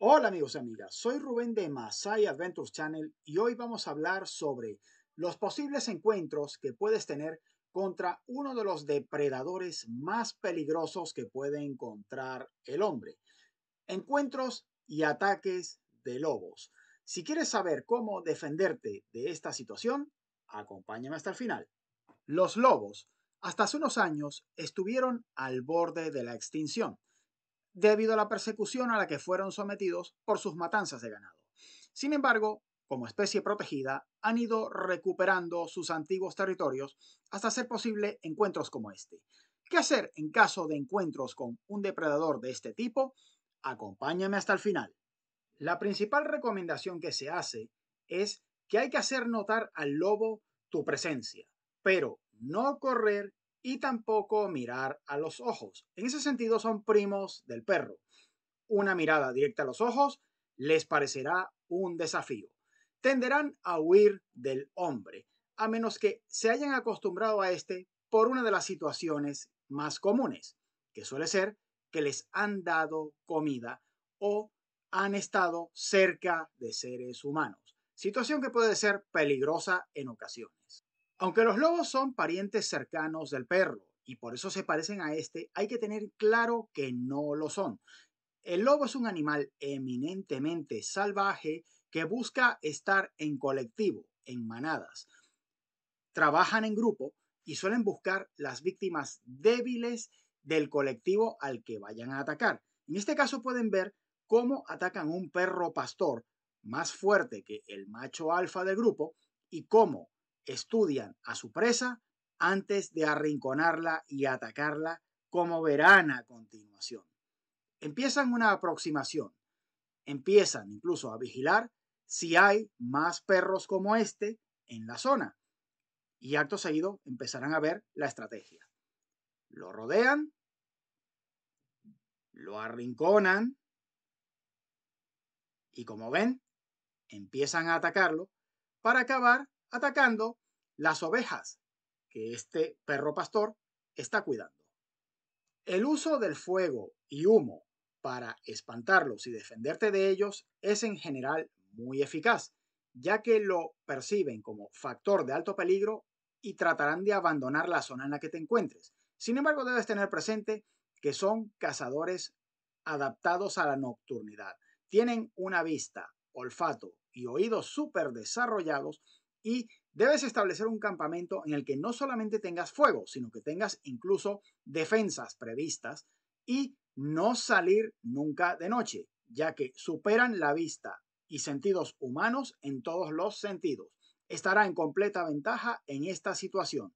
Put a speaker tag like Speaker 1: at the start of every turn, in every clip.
Speaker 1: Hola amigos y amigas, soy Rubén de Masai Adventures Channel y hoy vamos a hablar sobre los posibles encuentros que puedes tener contra uno de los depredadores más peligrosos que puede encontrar el hombre. Encuentros y ataques de lobos. Si quieres saber cómo defenderte de esta situación, acompáñame hasta el final. Los lobos, hasta hace unos años, estuvieron al borde de la extinción debido a la persecución a la que fueron sometidos por sus matanzas de ganado. Sin embargo, como especie protegida, han ido recuperando sus antiguos territorios hasta hacer posible encuentros como este. ¿Qué hacer en caso de encuentros con un depredador de este tipo? Acompáñame hasta el final. La principal recomendación que se hace es que hay que hacer notar al lobo tu presencia, pero no correr y tampoco mirar a los ojos. En ese sentido son primos del perro. Una mirada directa a los ojos les parecerá un desafío. Tenderán a huir del hombre, a menos que se hayan acostumbrado a este por una de las situaciones más comunes, que suele ser que les han dado comida o han estado cerca de seres humanos, situación que puede ser peligrosa en ocasiones. Aunque los lobos son parientes cercanos del perro y por eso se parecen a este, hay que tener claro que no lo son. El lobo es un animal eminentemente salvaje que busca estar en colectivo, en manadas. Trabajan en grupo y suelen buscar las víctimas débiles del colectivo al que vayan a atacar. En este caso pueden ver cómo atacan un perro pastor más fuerte que el macho alfa del grupo y cómo estudian a su presa antes de arrinconarla y atacarla, como verán a continuación. Empiezan una aproximación, empiezan incluso a vigilar si hay más perros como este en la zona, y acto seguido empezarán a ver la estrategia. Lo rodean, lo arrinconan, y como ven, empiezan a atacarlo para acabar atacando las ovejas que este perro pastor está cuidando. El uso del fuego y humo para espantarlos y defenderte de ellos es en general muy eficaz, ya que lo perciben como factor de alto peligro y tratarán de abandonar la zona en la que te encuentres. Sin embargo, debes tener presente que son cazadores adaptados a la nocturnidad. Tienen una vista, olfato y oídos súper desarrollados y debes establecer un campamento en el que no solamente tengas fuego, sino que tengas incluso defensas previstas y no salir nunca de noche, ya que superan la vista y sentidos humanos en todos los sentidos. Estará en completa ventaja en esta situación.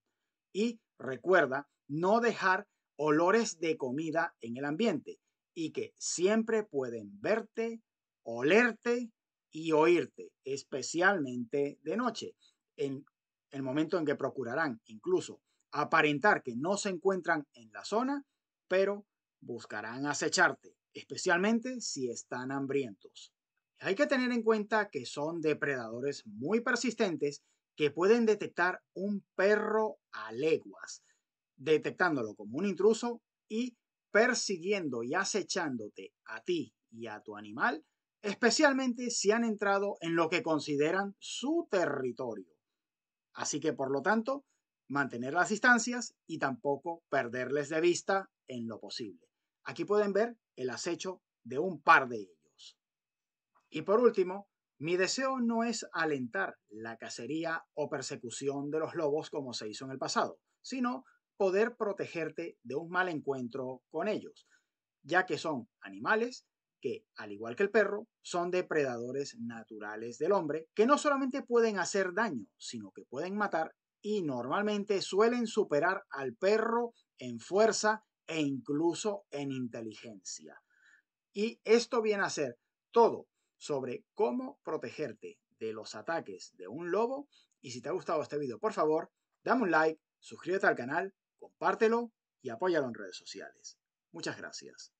Speaker 1: Y recuerda no dejar olores de comida en el ambiente y que siempre pueden verte, olerte y oírte, especialmente de noche, en el momento en que procurarán incluso aparentar que no se encuentran en la zona, pero buscarán acecharte, especialmente si están hambrientos. Hay que tener en cuenta que son depredadores muy persistentes que pueden detectar un perro a leguas, detectándolo como un intruso y persiguiendo y acechándote a ti y a tu animal especialmente si han entrado en lo que consideran su territorio. Así que, por lo tanto, mantener las distancias y tampoco perderles de vista en lo posible. Aquí pueden ver el acecho de un par de ellos. Y por último, mi deseo no es alentar la cacería o persecución de los lobos como se hizo en el pasado, sino poder protegerte de un mal encuentro con ellos, ya que son animales que, al igual que el perro, son depredadores naturales del hombre, que no solamente pueden hacer daño, sino que pueden matar y normalmente suelen superar al perro en fuerza e incluso en inteligencia. Y esto viene a ser todo sobre cómo protegerte de los ataques de un lobo. Y si te ha gustado este video, por favor, dame un like, suscríbete al canal, compártelo y apóyalo en redes sociales. Muchas gracias.